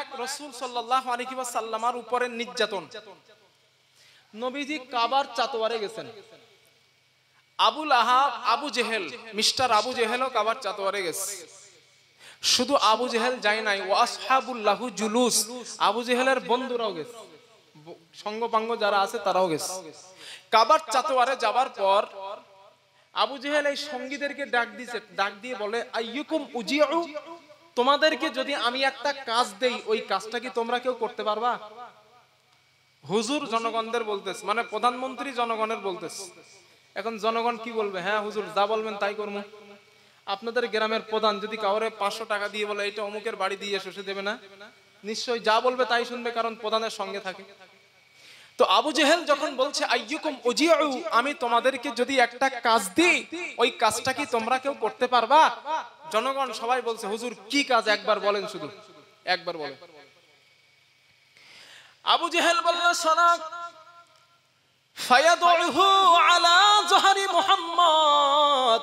এক রসুল সাল্লাহ উপরে নির্যাতন নবীজি কাবার চাতোয়ারে গেছেন আবুল আহাব আবু জেহেল মিস্টার আবু জেহেলও কাবার চাতোয়ারে গেছে শুধু আবু জেহেল যায় নাই জুলুস আবু জেহেলের বন্ধুরাও গেছে সঙ্গপাঙ্গ যারা আছে তারাও গেছে কাবার চাতোয়ারে যাবার পর আবু জেহেল এই সঙ্গীদেরকে ডাক দিয়েছে ডাক দিয়ে বলে আইয়ুকুম উজিউ তোমাদেরকে যদি আমি একটা কাজ দেই ওই কাজটা কি তোমরা কেউ করতে পারবা হুজুর জনগণদের বলতেছ মানে প্রধানমন্ত্রী জনগণের বলতেছ এখন জনগণ কি বলবে হ্যাঁ হুজুর যা বলবেন তাই করবো আপনাদের গ্রামের প্রধান যদি কাউরে পাঁচশো টাকা দিয়ে বলে এটা অমুকের বাড়ি দিয়ে এসে দেবে না নিশ্চয়ই যা বলবে তাই শুনবে কারণ প্রধানের সঙ্গে থাকে তো আবু জেহেল যখন বলছে আমি তোমাদেরকে যদি একটা কাজ দিই ওই কাজটা কি তোমরা কেউ করতে পারবা জনগণ সবাই বলছে হুজুর কি কাজ একবার বলেন শুধু একবার বলেন আবু জেহেল বলল সনাক ফায়াদুহু আলা জাহরি মুহাম্মদ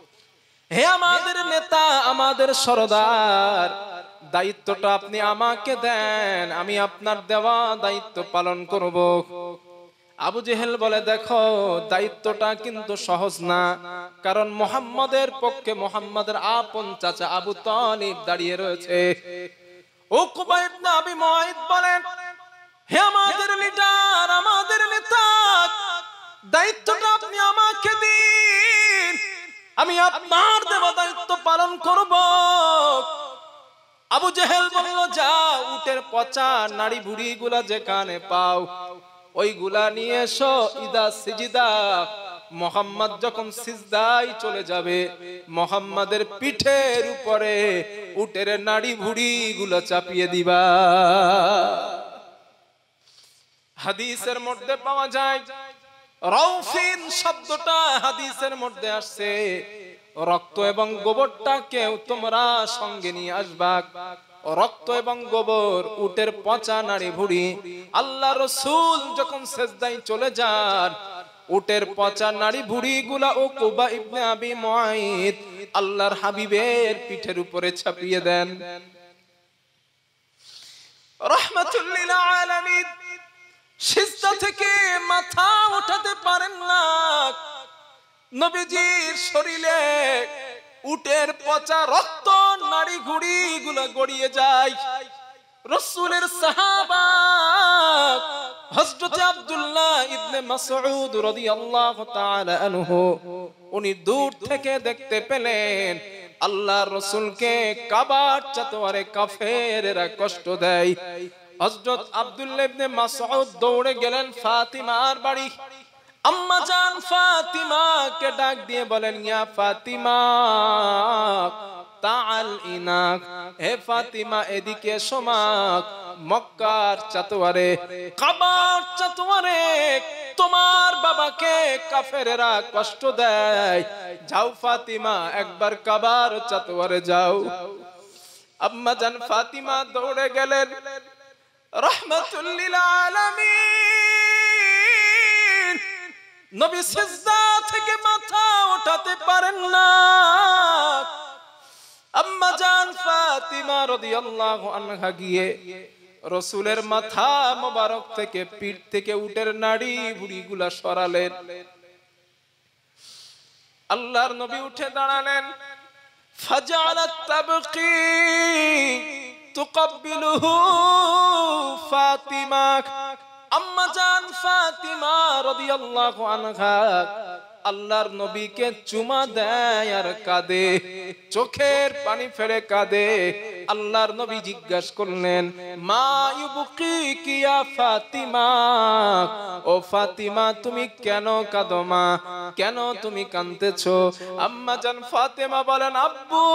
হে আমাদের নেতা আমাদের সরদার দায়িত্বটা আপনি আমাকে দেন আমি আপনার দেওয়া দায়িত্ব পালন করব আবু জেহেল বলে দেখো দায়িত্বটা কিন্তু সহজ না কারণ মোহাম্মদের পক্ষে মোহাম্মদের আপন চাচা আবু তালিব দাঁড়িয়ে রয়েছে ও বলেন হে আমাদের লিডার আমাদের নেতা দায়িত্বটা আপনি আমাকে দিন আমি আপনার দেওয়া পালন করব আবু জেহেল বলল যা উটের পচা নারী বুড়ি গুলা যেখানে পাও ওইগুলা নিয়ে এসো ইদা সিজিদা মোহাম্মদ যখন সিজদাই চলে যাবে মোহাম্মদের পিঠের উপরে উটের নারী ভুড়ি গুলো চাপিয়ে দিবা হাদিসের মধ্যে পাওয়া যায় রৌফিন শব্দটা হাদিসের মধ্যে আসছে রক্ত এবং গোবরটা কেউ তোমরা সঙ্গে নিয়ে আসবা রক্ত এবং গোবর উটের পচা নাড়ি ভুড়ি আল্লাহ রসুল যখন সেজদাই চলে যান উটের পচা নাড়ি ভুড়ি গুলা ও কুবা ইবনে আবি মুয়াইদ আল্লাহর হাবিবের পিঠের উপরে ছাপিয়ে দেন রহমাতুল লিল আলামিন সিজদা থেকে মাথা উঠাতে পারেন না নবীজির শরীরে উটের পচা রক্ত নাড়ি ঘুড়ি গুলো গড়িয়ে যায় রসুলের সাহাবা হযরত আব্দুল্লাহ ইবনে মাসউদ রাদিয়াল্লাহু তাআলা আনহু উনি দূর থেকে দেখতে পেলেন আল্লাহ রসুলকে কাবার চাতোয়ারে কাফেররা কষ্ট দেয় হযরত আব্দুল্লাহ ইবনে দৌড়ে গেলেন ফাতিমার বাড়ি আম্মা জান ফাতিমাকে ডাক দিয়ে বলেন ইয়া ফাতিমা তাআল ইনাক হে ফাতিমা তোমার বাবাকে কাফেরেরা কষ্ট দেয় যাও ফাতিমা একবার কাবার চাতোয়ারে যাও আম্মা জান ফাতিমা দৌড়ে গেলেন রহমতুল্লিল নবী সিজদা থেকে মাথা উঠাতে পারেন না আম্মা জান ফাতিমা রাদিয়াল্লাহু গিয়ে রসুলের মাথা মোবারক থেকে পিঠ থেকে উটের নাড়ি ভুড়িগুলা সরালেন আল্লাহর নবী উঠে দাঁড়ালেন ফাজালাত তুকাব্বিলুহু ফাতিমা আম্মা জান ফাতিমা রাদিয়াল্লাহু আনহা আল্লাহর নবীকে চুমা দেয় আর কাঁদে চোখের পানি ফেলে কাঁদে আল্লাহর নবী জিজ্ঞাস করলেন মা ইউবুকি কিয়া ফাতিমা ও ফাতিমা তুমি কেন কাঁদো মা কেন তুমি কাঁদতেছো আম্মা জান ফাতেমা বলেন আব্বু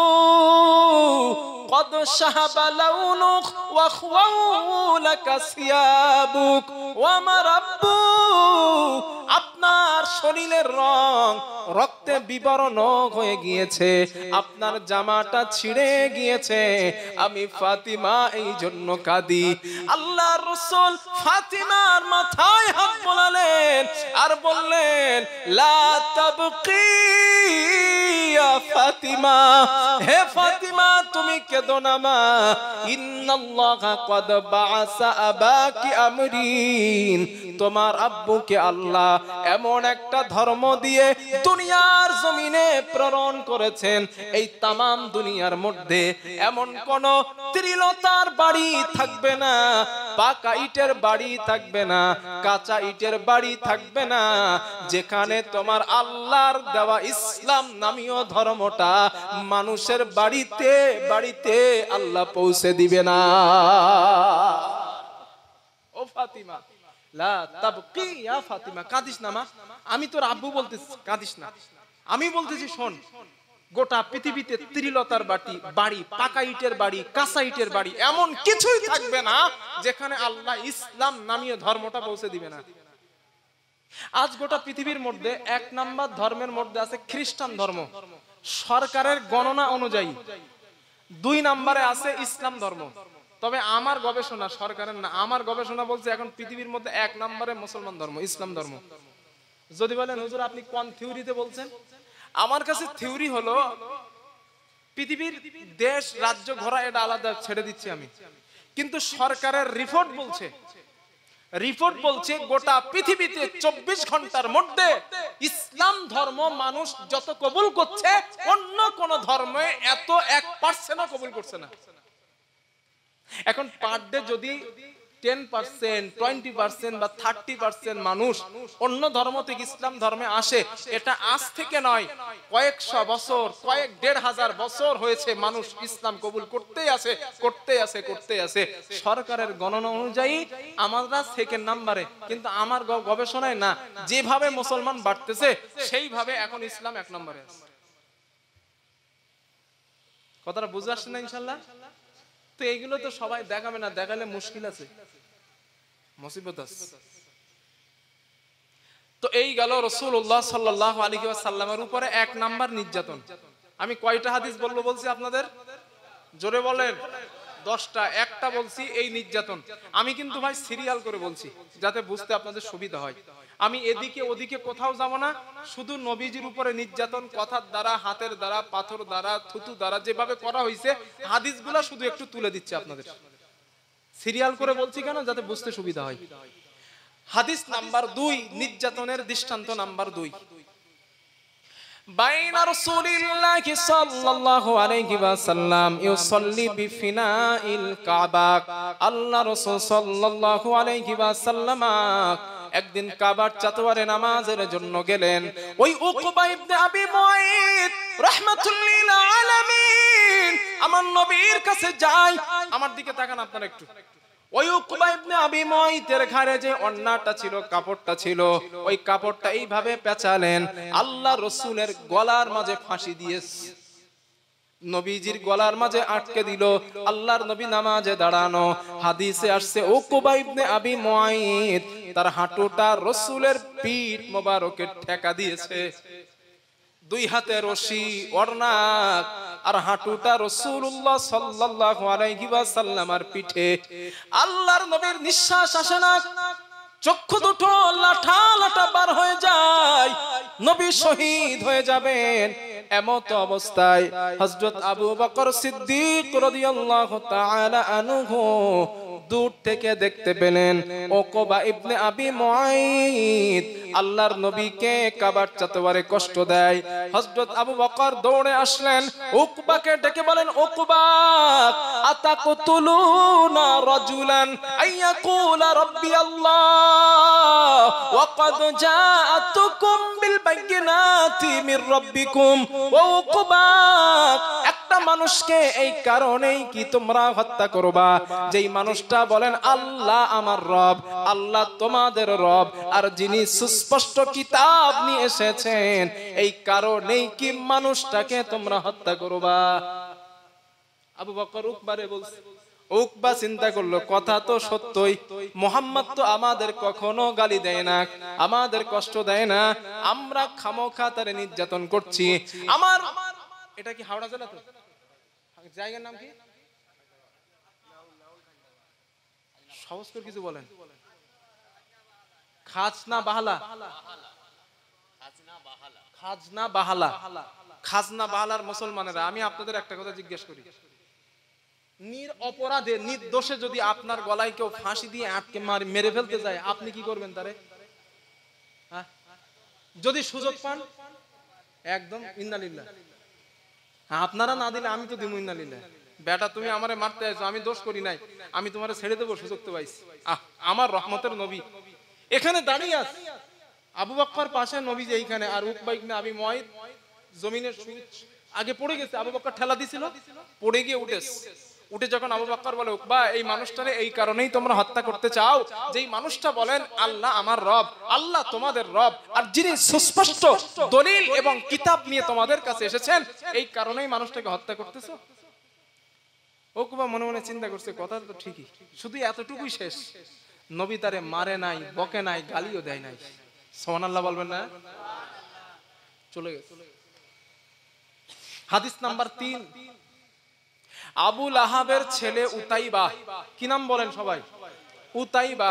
কদ সাহাবা লাউনুখ ওয়া খাওয়াউ লাকা সিয়াবুক ওয়া মা রাব্বু আপনার শরীরের রং রক্তে বিবরণ হয়ে গিয়েছে আপনার জামাটা ছিঁড়ে গিয়েছে আমি ফাতিমা এই জন্য কাঁদি আল্লাহ রসুল ফাতিমার মাথায় হাত বোলালেন আর বললেন লা ফাতিমা হে ফাতিমা তুমি কেঁদো না মা ইন্নাল্লাহা কদ বাআসা আবাকি আমরিন তোমার আব্বুকে আল্লাহ এমন একটা ধর্ম দিয়ে দুনিয়ার জমিনে প্রেরণ করেছেন এই তামাম দুনিয়ার মধ্যে এমন কোন ত্রিলতার বাড়ি থাকবে না পাকা ইটের বাড়ি থাকবে না কাঁচা ইটের বাড়ি থাকবে না যেখানে তোমার আল্লাহর দেওয়া ইসলাম নামীয় ধর্মটা মানুষের বাড়িতে বাড়িতে আল্লাহ পৌঁছে দিবে না ও ফাতিমা আমি তোর আব্বু বলতেছি কাঁদিস না আমি বলতেছি শোন গোটা পৃথিবীতে ত্রিলতার বাটি বাড়ি পাকা ইটের বাড়ি কাঁচা ইটের বাড়ি এমন কিছুই থাকবে না যেখানে আল্লাহ ইসলাম নামিয়ে ধর্মটা পৌঁছে দিবে না আজ গোটা পৃথিবীর মধ্যে এক নাম্বার ধর্মের মধ্যে আছে খ্রিস্টান ধর্ম সরকারের গণনা অনুযায়ী দুই নাম্বারে আছে ইসলাম ধর্ম তবে আমার গবেষণা সরকারের না আমার গবেষণা বলছে এখন পৃথিবীর মধ্যে এক নাম্বারে মুসলমান ধর্ম ইসলাম ধর্ম যদি বলেন হুজুর আপনি কোন থিওরিতে বলছেন আমার কাছে থিওরি হলো পৃথিবীর দেশ রাজ্য ঘোরা এটা আলাদা ছেড়ে দিচ্ছি আমি কিন্তু সরকারের রিপোর্ট বলছে রিপোর্ট বলছে গোটা পৃথিবীতে চব্বিশ ঘন্টার মধ্যে ইসলাম ধর্ম মানুষ যত কবুল করছে অন্য কোন ধর্মে এত এক পার্সেন্ট কবুল করছে না এখন পার ডে যদি টেন পার্সেন্ট টোয়েন্টি পার্সেন্ট বা থার্টি পার্সেন্ট মানুষ অন্য ধর্ম থেকে ইসলাম ধর্মে আসে এটা আজ থেকে নয় কয়েকশো বছর কয়েক দেড় হাজার বছর হয়েছে মানুষ ইসলাম কবুল করতেই আছে করতেই আছে করতেই আছে সরকারের গণনা অনুযায়ী আমরা সেকেন্ড নাম্বারে কিন্তু আমার গবেষণায় না যেভাবে মুসলমান বাড়তেছে সেইভাবে এখন ইসলাম এক নম্বরে আছে কথাটা বুঝে আসছে না ইনশাল্লাহ তো এইগুলো তো সবাই দেখাবে না দেখালে মুশকিল আছে মুসিবত আছে তো এই গেল রসুল্লাহ সাল্লাহ আলী সাল্লামের উপরে এক নাম্বার নির্যাতন আমি কয়টা হাদিস বলবো বলছি আপনাদের জোরে বলেন দশটা একটা বলছি এই নির্যাতন আমি কিন্তু ভাই সিরিয়াল করে বলছি যাতে বুঝতে আপনাদের সুবিধা হয় আমি এদিকে ওদিকে কোথাও যাব না শুধু নবীজির উপরে নির্যাতন কথার দ্বারা হাতের দ্বারা পাথর দ্বারা থুতু দ্বারা যেভাবে করা হয়েছে হাদিসগুলা শুধু একটু তুলে দিচ্ছে আপনাদের সিরিয়াল করে বলছি কেন যাতে বুঝতে সুবিধা হয় হাদিস নাম্বার দুই নির্যাতনের দৃষ্টান্ত নাম্বার দুই বাইনা রাসূলিল্লাহি সাল্লাল্লাহু আলাইহি ওয়াসাল্লাম ইউসাল্লি বিফিনাইল কাবা আল্লাহ রাসূল সাল্লাল্লাহু একদিন কাবার চাতোয়ারে নামাজের জন্য গেলেন ওই উকবা ইবনে আবি মুয়াইদ রাহমাতুল্লিল আলামিন আমার নবীর কাছে যাই আমার দিকে তাকান আপনারা একটু ওই উকবা ইবনে আবি মুয়াইতের ঘাড়ে যে ওন্নাটা ছিল কাপড়টা ছিল ওই কাপড়টা এইভাবে পেঁচালেন আল্লাহ রসুলের গলার মাঝে ফাঁসি দিয়েছে নবীজির গলার মাঝে আটকে দিল আল্লাহর নবী নামাজে দাঁড়ানো হাদিসে আসছে ও কুবাইবনে আবি মুয়াইদ তার হাঁটুটা রসুলের পিঠ মোবারকে ঠেকা দিয়েছে দুই হাতে রশি অর্ণাক আর হাঁটুটা রসুল্লাহ সাল্লাল্লাহু আলাইহি ওয়াসাল্লামার পিঠে আল্লাহর নবীর নিঃশ্বাস আসে না চক্ষু দুটো লাঠা লাঠা বার হয়ে যায় নবী শহীদ হয়ে যাবেন এমত অবস্থায় হজরত আবু বকর সিদ্দিক রদিয়াল্লাহ তাআলা আনহু দূর থেকে দেখতে পেলেন ওকবা ইবনে আবি মুআইদ আল্লাহর নবীকে কাবার চাতওয়ারে কষ্ট দেয় হযরত আবু বকর দৌড়ে আসলেন উকবাকে ডেকে বলেন উকবা আতাকতুলুনা রাজুলান আইয়াকুলা রাব্বি আল্লাহ ওয়াকাদ জাআতুকুম বিল বাইনাতি মির রাব্বিকুম ওয়া উকবা একটা মানুষকে এই কারণেই কি তোমরা হত্যা করবা যেই মানুষটা বলেন আল্লাহ আমার রব আল্লাহ তোমাদের রব আর যিনি সুস্পষ্ট কিতাব নিয়ে এসেছেন এই কারণেই কি মানুষটাকে তোমরা হত্যা করবা আবু বকর উকবারে বলছে উকবা চিন্তা করলো কথা তো সত্যই মোহাম্মদ তো আমাদের কখনো গালি দেয় না আমাদের কষ্ট দেয় না আমরা খামোখা তারে নির্যাতন করছি আমার এটা কি হাওড়া জেলা তো জায়গার নাম কি সহজ করে কিছু বলেন খাজনা বাহালা খাজনা বাহালা খাজনা বাহালার মুসলমানেরা আমি আপনাদের একটা কথা জিজ্ঞেস করি নির অপরাধে নির্দোষে যদি আপনার গলায় কেউ ফাঁসি দিয়ে আটকে মারি মেরে ফেলতে যায় আপনি কি করবেন তারে হ্যাঁ? যদি সুযোগ পান একদম ইন্দালিল্লা হ্যাঁ, আপনারা না দিলে আমি তো দিমুই না নিলে বেটা তুমি আমারে মারতে আসো আমি দোষ করি নাই আমি তোমারে ছেড়ে দেবো সুযোগ তো পাইছি আহ আমার রহমতের নবী এখানে দাঁড়িয়ে আস আবু বক্কর পাশে নবী যে এইখানে আর উক বাইক না আমি ময় জমিনের আগে পড়ে গেছে আবু বক্কর ঠেলা দিছিল পড়ে গিয়ে উঠেছে উঠে যখন আবু বাক্কর বলে উকবা এই মানুষটারে এই কারণেই তোমরা হত্যা করতে চাও যে মানুষটা বলেন আল্লাহ আমার রব আল্লাহ তোমাদের রব আর যিনি সুস্পষ্ট দলিল এবং কিতাব নিয়ে তোমাদের কাছে এসেছেন এই কারণেই মানুষটাকে হত্যা করতেছ মনে মনে চিন্তা করছে কথা তো ঠিকই শুধু এতটুকুই শেষ নবী তারে মারে নাই বকে নাই গালিও দেয় নাই সোহান আল্লাহ বলবেন না চলে গেছে হাদিস নাম্বার তিন আবুল আহাবের ছেলে উতাইবা কি নাম বলেন সবাই উতাইবা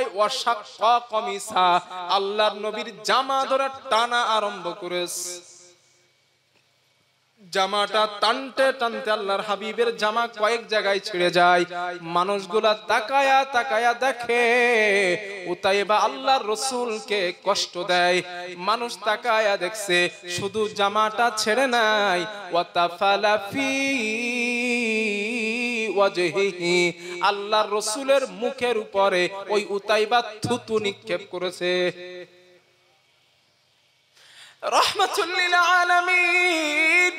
যায় আল্লাহর নবীর জামা ধরা টানা আরম্ভ করেছে জামাটা টানতে টানতে আল্লাহর হাবিবের জামা কয়েক জায়গায় যায় মানুষগুলা তাকায়া তাকায়া দেখে আল্লাহর রসুলকে কষ্ট দেয় মানুষ তাকায়া দেখছে শুধু জামাটা ছেড়ে নাই ওয়াতাফালাফি ওয়াজহিহি আল্লাহর রাসূলের মুখের উপরে ওই উতাইবা থুতু নিক্ষেপ করেছে রাহমাতুল লিল আলামিন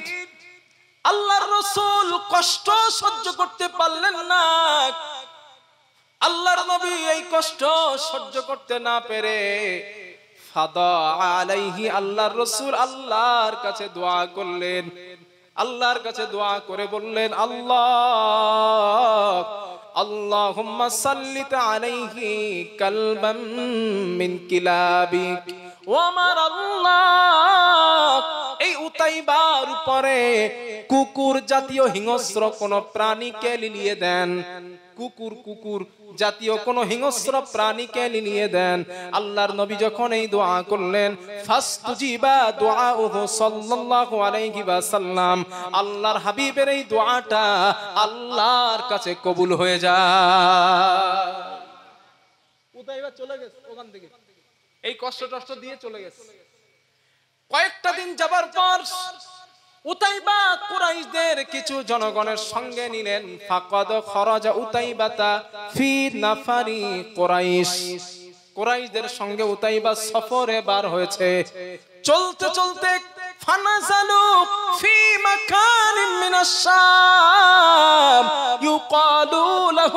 আল্লাহর রাসূল কষ্ট সহ্য করতে পারলেন না আল্লাহর নবী এই কষ্ট সহ্য করতে না পেরে ফাদা আলাইহি আল্লাহর রাসূল আল্লাহর কাছে দোয়া করলেন আল্লাহর কাছে দোয়া করে বললেন আল্লাহ আল্লাহুম্মা সাল্লিত আলাইহি কালবাম মিন কিলাবিক ও আল্লাহ এই উতাইবার উপরে কুকুর জাতীয় হিংস্র কোন প্রাণীকে লিলিয়ে দেন কুকুর কুকুর জাতীয় কোন হিংস্র প্রাণীকে নিয়ে দেন আল্লাহর নবী যখন এই দোয়া করলেন আল্লাহর হাবিবের এই দোয়াটা আল্লাহর কাছে কবুল হয়ে যায় চলে গেছে ওখান থেকে এই কষ্ট টষ্ট দিয়ে চলে গেছে কয়েকটা দিন যাবার পর উতাইবা কুরাইশদের কিছু জনগণের সঙ্গে নিলেন ফাকাদ খরাজা উতাইবাতা ফি নাফারি কুরাইশ কুরাইশদের সঙ্গে উতাইবা সফরে বার হয়েছে চলতে চলতে فنزلوا في مكان من الشام يقال له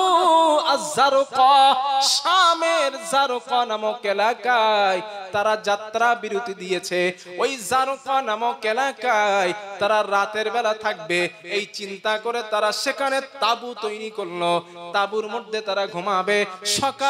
الزرقاء শামের জারকা নামক এলাকায় তারা যাত্রা বিরতি দিয়েছে ওই জারকা নামক এলাকায় তারা রাতের বেলা থাকবে এই চিন্তা করে তারা সেখানে তাবু তৈরি করলো তাবুর মধ্যে তারা ঘুমাবে সকাল